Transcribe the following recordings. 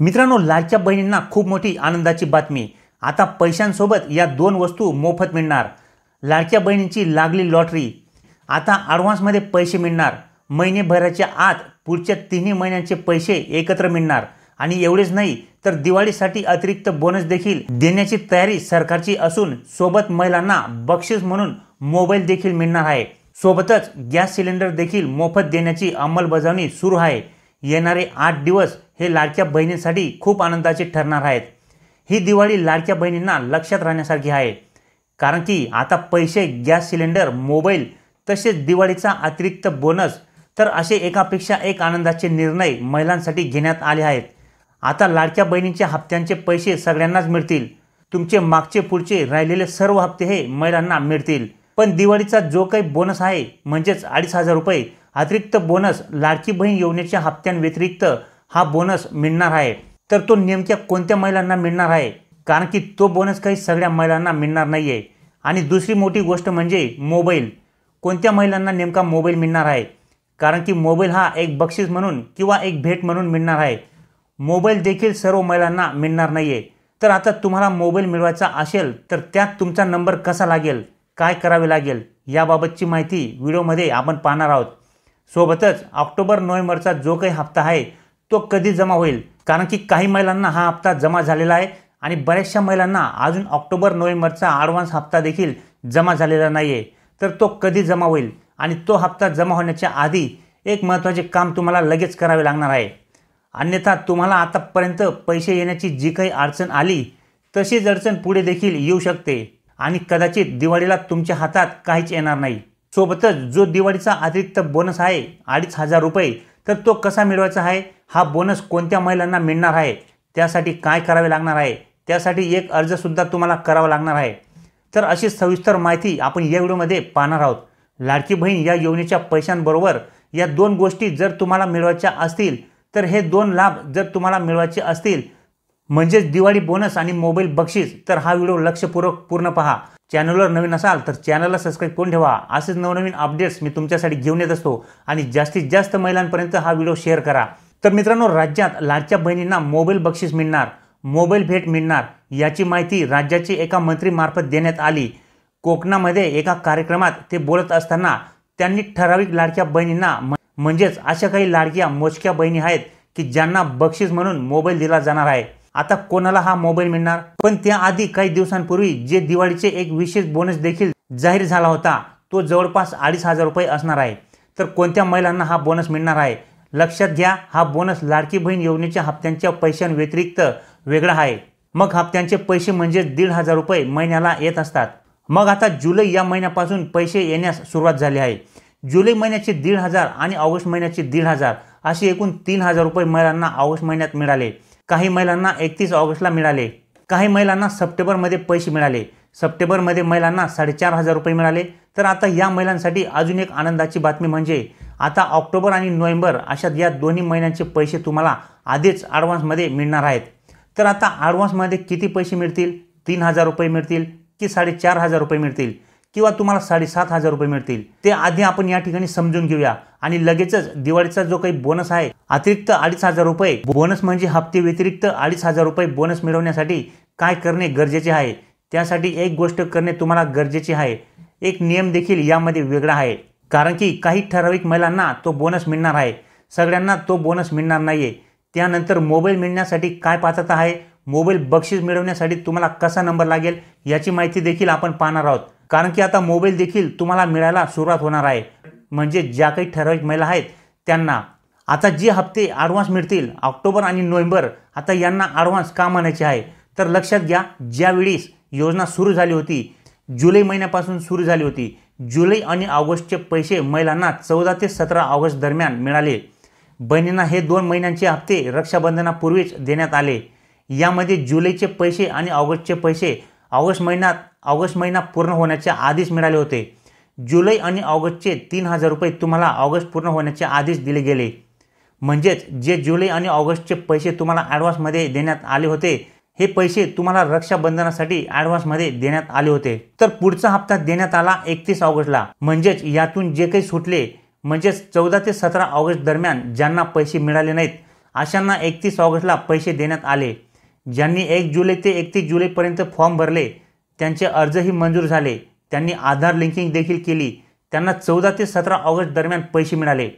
मित्रांनो लाडच्या बहिणींना खूप मोठी आनंदाची बातमी आता पैशांसोबत या दोन वस्तू मोफत मिळणार लाडक्या बहिणींची लागली लॉटरी आता ॲडव्हान्समध्ये पैसे मिळणार महिनेभराच्या आत पुढच्या तिन्ही महिन्यांचे पैसे एकत्र मिळणार आणि एवढेच नाही तर दिवाळीसाठी अतिरिक्त बोनस देखील देण्याची तयारी सरकारची असून सोबत महिलांना बक्षीस म्हणून मोबाईल देखील मिळणार आहे सोबतच गॅस सिलेंडर देखील मोफत देण्याची अंमलबजावणी सुरू आहे येणारे आठ दिवस हे लाडक्या बहिणींसाठी खूप आनंदाचे ठरणार आहेत ही दिवाळी लाडक्या बहिणींना लक्षात राहण्यासारखी आहे कारण की आता पैसे गॅस सिलेंडर मोबाईल तसेच दिवाळीचा अतिरिक्त बोनस तर असे एकापेक्षा एक आनंदाचे निर्णय महिलांसाठी घेण्यात आले आहेत आता लाडक्या बहिणींच्या हप्त्यांचे पैसे सगळ्यांनाच मिळतील तुमचे मागचे पुढचे राहिलेले सर्व हप्ते हे महिलांना मिळतील पण दिवाळीचा जो काही बोनस आहे म्हणजेच अडीच हजार रुपये अतिरिक्त बोनस लाडकी बहीण योजनेच्या हप्त्यांव्यतिरिक्त हा बोनस मिळणार आहे तर तो नेमक्या कोणत्या महिलांना मिळणार आहे कारण की तो बोनस काही सगळ्या महिलांना मिळणार नाही आहे आणि दुसरी मोठी गोष्ट म्हणजे मोबाईल कोणत्या महिलांना नेमका मोबाईल मिळणार आहे कारण की मोबाईल हा एक बक्षीस म्हणून किंवा एक भेट म्हणून मिळणार आहे मोबाईल देखील सर्व महिलांना मिळणार नाही आहे तर आता तुम्हाला मोबाईल मिळवायचा असेल तर त्यात तुमचा नंबर कसा लागेल काय करावे लागेल याबाबतची माहिती व्हिडिओमध्ये आपण पाहणार आहोत सोबतच ऑक्टोबर नोव्हेंबरचा जो काही हप्ता आहे तो कधी जमा होईल कारण की काही महिलांना हा हप्ता जमा झालेला आहे आणि बऱ्याचशा महिलांना अजून ऑक्टोबर नोव्हेंबरचा ॲडव्हान्स हप्ता देखील जमा झालेला नाही आहे तर तो कधी जमा होईल आणि तो हप्ता जमा होण्याच्या आधी एक महत्त्वाचे काम तुम्हाला लगेच करावे लागणार आहे अन्यथा तुम्हाला आतापर्यंत पैसे येण्याची जी काही अडचण आली तशीच अडचण पुढे देखील येऊ शकते आणि कदाचित दिवाळीला तुमच्या हातात काहीच येणार नाही सोबतच जो दिवाळीचा अतिरिक्त बोनस आहे अडीच हजार रुपये तर तो कसा मिळवायचा आहे हा बोनस कोणत्या महिलांना मिळणार आहे त्यासाठी काय करावे लागणार आहे त्यासाठी एक अर्जसुद्धा तुम्हाला करावा लागणार आहे तर अशी सविस्तर माहिती आपण या व्हिडिओमध्ये पाहणार आहोत लाडकी बहीण या योजनेच्या पैशांबरोबर या दोन गोष्टी जर तुम्हाला मिळवायच्या असतील तर हे दोन लाभ जर तुम्हाला मिळवायचे असतील म्हणजेच दिवाळी बोनस आणि मोबाईल बक्षीस तर हा व्हिडिओ लक्षपूर्वक पूर्ण पहा चॅनलवर नवीन असाल तर चॅनलला सबस्क्राईब करून ठेवा असेच नवनवीन अपडेट्स मी तुमच्यासाठी घेऊन येत असतो आणि जास्तीत जास्त महिलांपर्यंत हा व्हिडिओ शेअर करा तर मित्रांनो राज्यात लाडच्या बहिणींना मोबाईल बक्षीस मिळणार मोबाईल भेट मिळणार याची माहिती राज्याची एका मंत्रीमार्फत देण्यात आली कोकणामध्ये एका कार्यक्रमात ते बोलत असताना त्यांनी ठराविक लाडक्या बहिणींना म्हणजेच अशा काही लाडक्या मोजक्या बहिणी आहेत की ज्यांना बक्षीस म्हणून मोबाईल दिला जाणार आहे आता कोणाला हा मोबाईल मिळणार पण त्याआधी काही दिवसांपूर्वी जे दिवाळीचे एक विशेष बोनस देखील जाहीर झाला होता तो जवळपास अडीच हजार रुपये असणार आहे तर कोणत्या महिलांना हा बोनस मिळणार आहे लक्षात घ्या हा बोनस लाडकी बहीण योजनेच्या हप्त्यांच्या पैशांव्यतिरिक्त वेगळा आहे मग हप्त्यांचे पैसे म्हणजे दीड हजार रुपये महिन्याला येत असतात मग आता जुलै या महिन्यापासून पैसे येण्यास सुरुवात झाली आहे जुलै महिन्याचे दीड हजार आणि ऑगस्ट महिन्याचे दीड हजार असे एकूण तीन हजार रुपये महिलांना ऑगस्ट महिन्यात मिळाले काही महिलांना एकतीस ऑगस्टला मिळाले काही महिलांना सप्टेंबरमध्ये पैसे मिळाले सप्टेंबरमध्ये महिलांना साडेचार हजार रुपये मिळाले तर आता या महिलांसाठी अजून एक आनंदाची बातमी म्हणजे आता ऑक्टोबर आणि नोव्हेंबर अशा या दोन्ही महिन्यांचे पैसे तुम्हाला आधीच ॲडव्हान्समध्ये मिळणार आहेत तर आता ॲडव्हान्समध्ये किती पैसे मिळतील तीन हजार रुपये मिळतील की साडेचार हजार रुपये मिळतील किंवा तुम्हाला साडेसात हजार रुपये मिळतील ते आधी आपण या ठिकाणी समजून घेऊया आणि लगेचच दिवाळीचा जो काही बोनस आहे अतिरिक्त अडीच हजार रुपये बोनस म्हणजे हप्ते व्यतिरिक्त अडीच हजार रुपये बोनस मिळवण्यासाठी काय करणे गरजेचे आहे त्यासाठी एक गोष्ट करणे तुम्हाला गरजेचे आहे एक नियम देखील यामध्ये वेगळा आहे कारण की काही ठराविक महिलांना तो बोनस मिळणार आहे सगळ्यांना तो बोनस मिळणार नाही आहे त्यानंतर मोबाईल मिळण्यासाठी काय पात्रता आहे मोबाईल बक्षीस मिळवण्यासाठी तुम्हाला कसा नंबर लागेल याची माहिती देखील आपण पाहणार आहोत कारण की आता मोबाईल देखील तुम्हाला मिळायला सुरुवात होणार आहे म्हणजे ज्या काही ठराविक महिला आहेत त्यांना आता जे हप्ते ॲडव्हान्स मिळतील ऑक्टोबर आणि नोव्हेंबर आता यांना ॲडव्हान्स का म्हणायचे आहे तर लक्षात घ्या ज्यावेळीस योजना सुरू झाली होती जुलै महिन्यापासून सुरू झाली होती जुलै आणि ऑगस्टचे पैसे महिलांना चौदा ते सतरा ऑगस्ट दरम्यान मिळाले बहिणींना हे दोन महिन्यांचे हप्ते रक्षाबंधनापूर्वीच देण्यात आले यामध्ये जुलैचे पैसे आणि ऑगस्टचे पैसे ऑगस्ट महिन्यात ऑगस्ट महिना पूर्ण होण्याचे आदेश मिळाले होते जुलै आणि ऑगस्टचे तीन हजार रुपये तुम्हाला ऑगस्ट पूर्ण होण्याचे आदेश दिले गेले म्हणजेच जे जुलै आणि ऑगस्टचे पैसे तुम्हाला ॲडव्हान्समध्ये देण्यात आले होते हे पैसे तुम्हाला रक्षाबंधनासाठी ॲडव्हान्समध्ये देण्यात आले होते तर पुढचा हप्ता देण्यात आला एकतीस ऑगस्टला म्हणजेच यातून जे काही सुटले म्हणजेच चौदा ते सतरा ऑगस्ट दरम्यान ज्यांना पैसे मिळाले नाहीत अशांना एकतीस ऑगस्टला पैसे देण्यात आले ज्यांनी एक जुलै ते एकतीस जुलैपर्यंत फॉर्म भरले त्यांचे अर्जही मंजूर झाले त्यांनी आधार लिंकिंग देखील केली त्यांना चौदा ते सतरा ऑगस्ट दरम्यान पैसे मिळाले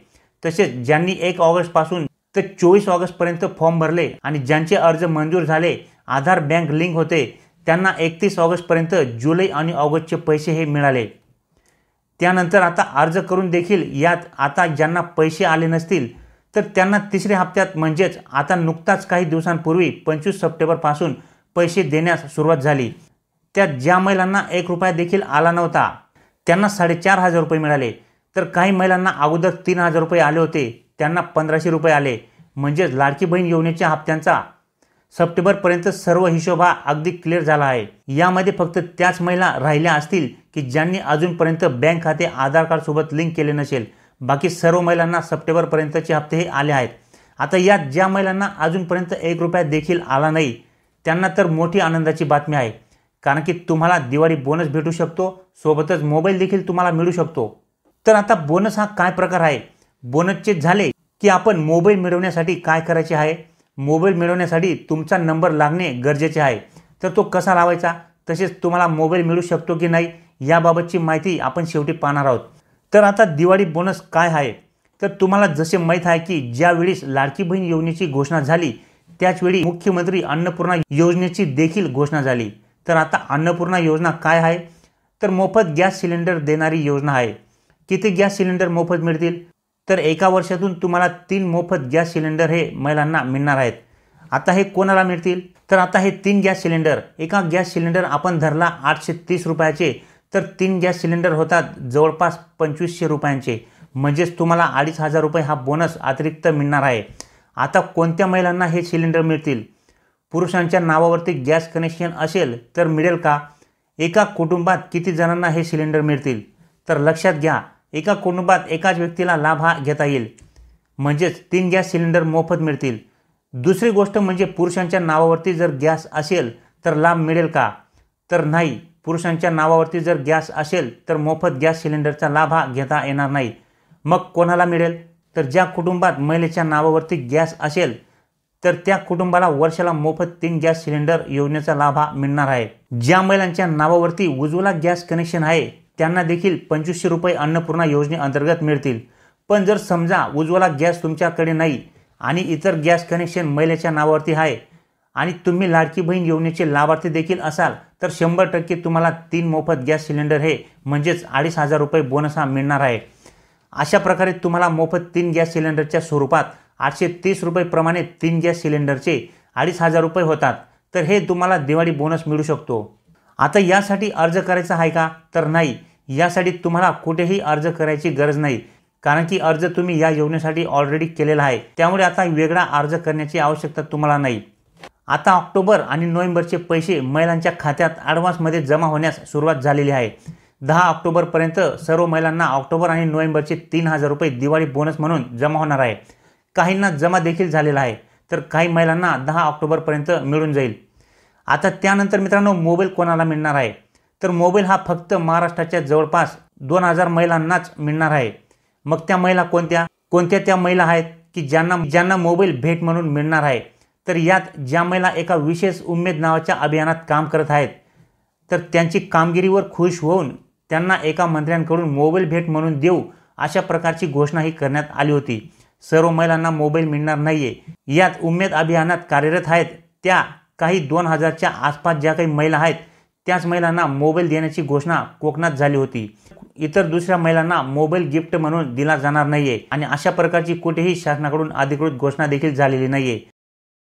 तसेच ज्यांनी एक ऑगस्टपासून ते चोवीस ऑगस्टपर्यंत फॉर्म भरले आणि ज्यांचे अर्ज मंजूर झाले आधार बँक लिंक होते त्यांना एकतीस ऑगस्टपर्यंत जुलै आणि ऑगस्टचे पैसे हे मिळाले त्यानंतर आता अर्ज करून देखील यात आता ज्यांना पैसे आले नसतील तर त्यांना तिसऱ्या हप्त्यात म्हणजेच आता नुकताच काही दिवसांपूर्वी पंचवीस सप्टेंबरपासून पैसे देण्यास सुरुवात झाली त्यात ज्या महिलांना एक रुपया देखील आला नव्हता त्यांना साडेचार हजार रुपये मिळाले तर काही महिलांना अगोदर तीन हजार रुपये आले होते त्यांना पंधराशे रुपये आले म्हणजेच लाडकी बहीण योजनेच्या हप्त्यांचा सप्टेंबरपर्यंत सर्व हिशोब हा अगदी क्लिअर झाला आहे यामध्ये फक्त त्याच महिला राहिल्या असतील की ज्यांनी अजूनपर्यंत बँक खाते आधार कार्डसोबत लिंक केले नसेल बाकी सर्व महिलांना सप्टेंबरपर्यंतचे हप्ते हे आले आहेत आता यात ज्या महिलांना अजूनपर्यंत एक रुपया देखील आला नाही त्यांना तर मोठी आनंदाची बातमी आहे कारण की तुम्हाला दिवाळी बोनस भेटू शकतो सोबतच मोबाईल देखील तुम्हाला मिळू शकतो तर आता बोनस हा काय प्रकार आहे बोनसचे झाले की आपण मोबाईल मिळवण्यासाठी काय करायचे आहे मोबाईल मिळवण्यासाठी तुमचा नंबर लागणे गरजेचे आहे तर तो कसा लावायचा तसेच तुम्हाला मोबाईल मिळू शकतो की नाही याबाबतची माहिती आपण शेवटी पाहणार आहोत तर आता दिवाळी बोनस काय आहे तर तुम्हाला जसे माहीत आहे की ज्यावेळेस लाडकी बहीण योजनेची घोषणा झाली त्याचवेळी मुख्यमंत्री अन्नपूर्णा योजनेची देखील घोषणा झाली तर आता अन्नपूर्णा योजना काय आहे तर मोफत गॅस सिलेंडर देणारी योजना आहे किती गॅस सिलेंडर मोफत मिळतील तर एका वर्षातून तुम्हाला तीन मोफत गॅस सिलेंडर हे महिलांना मिळणार आहेत आता हे कोणाला मिळतील तर आता हे तीन गॅस सिलेंडर एका गॅस सिलेंडर आपण धरला आठशे तीस रुपयाचे तर तीन गॅस सिलेंडर होतात जवळपास पंचवीसशे रुपयांचे म्हणजेच तुम्हाला अडीच हजार रुपये हा बोनस अतिरिक्त मिळणार आहे आता कोणत्या महिलांना हे सिलेंडर मिळतील पुरुषांच्या नावावरती गॅस कनेक्शन असेल तर मिळेल का एका कुटुंबात किती जणांना हे सिलेंडर मिळतील तर लक्षात घ्या एका कुटुंबात एकाच व्यक्तीला लाभ हा घेता येईल म्हणजेच तीन गॅस सिलेंडर मोफत मिळतील दुसरी गोष्ट म्हणजे पुरुषांच्या नावावरती जर गॅस असेल तर लाभ मिळेल का तर नाही पुरुषांच्या नावावरती जर गॅस असेल तर मोफत गॅस सिलेंडरचा लाभ हा घेता येणार नाही मग कोणाला मिळेल तर ज्या कुटुंबात महिलेच्या नावावरती गॅस असेल तर त्या कुटुंबाला वर्षाला मोफत तीन गॅस सिलेंडर योजनेचा लाभ हा मिळणार आहे ज्या महिलांच्या नावावरती उज्ज्वला गॅस कनेक्शन आहे त्यांना देखील पंचवीसशे रुपये अन्नपूर्णा योजनेअंतर्गत मिळतील पण जर समजा उज्ज्वला गॅस तुमच्याकडे नाही आणि इतर गॅस कनेक्शन महिलेच्या नावावरती आहे आणि तुम्ही लाडकी बहीण योजनेचे लाभार्थी देखील असाल तर शंभर टक्के तुम्हाला तीन मोफत गॅस सिलेंडर हे म्हणजेच अडीच हजार रुपये बोनस हा मिळणार आहे अशा प्रकारे तुम्हाला मोफत तीन गॅस सिलेंडरच्या स्वरूपात आठशे तीस रुपयेप्रमाणे तीन गॅस सिलेंडरचे अडीच हजार रुपये होतात तर हे तुम्हाला दिवाळी बोनस मिळू शकतो आता यासाठी अर्ज करायचा आहे का तर नाही यासाठी तुम्हाला कुठेही अर्ज करायची गरज नाही कारण की अर्ज तुम्ही या योजनेसाठी ऑलरेडी केलेला आहे त्यामुळे आता वेगळा अर्ज करण्याची आवश्यकता तुम्हाला नाही आता ऑक्टोबर आणि नोव्हेंबरचे पैसे महिलांच्या खात्यात ॲडव्हान्समध्ये जमा होण्यास सुरुवात झालेली आहे दहा ऑक्टोबरपर्यंत सर्व महिलांना ऑक्टोबर आणि नोव्हेंबरचे तीन हजार रुपये दिवाळी बोनस म्हणून जमा होणार आहे काहींना जमा देखील झालेला आहे तर काही महिलांना दहा ऑक्टोबरपर्यंत मिळून जाईल आता त्यानंतर मित्रांनो मोबाईल कोणाला मिळणार आहे तर मोबाईल हा फक्त महाराष्ट्राच्या जवळपास दोन हजार महिलांनाच मिळणार आहे मग त्या महिला कोणत्या कोणत्या त्या महिला आहेत की ज्यांना ज्यांना मोबाईल भेट म्हणून मिळणार आहे तर यात ज्या महिला एका विशेष उमेद नावाच्या अभियानात काम करत आहेत तर त्यांची कामगिरीवर खुश होऊन त्यांना एका मंत्र्यांकडून मोबाईल भेट म्हणून देऊ अशा प्रकारची घोषणाही करण्यात आली होती सर्व महिलांना मोबाईल मिळणार नाही आहे यात उमेद अभियानात कार्यरत आहेत त्या काही दोन हजारच्या आसपास ज्या काही महिला आहेत त्याच महिलांना मोबाईल देण्याची घोषणा कोकणात झाली होती इतर दुसऱ्या महिलांना मोबाईल गिफ्ट म्हणून दिला जाणार नाहीये आणि अशा प्रकारची कुठेही शासनाकडून अधिकृत घोषणा देखील झालेली नाहीये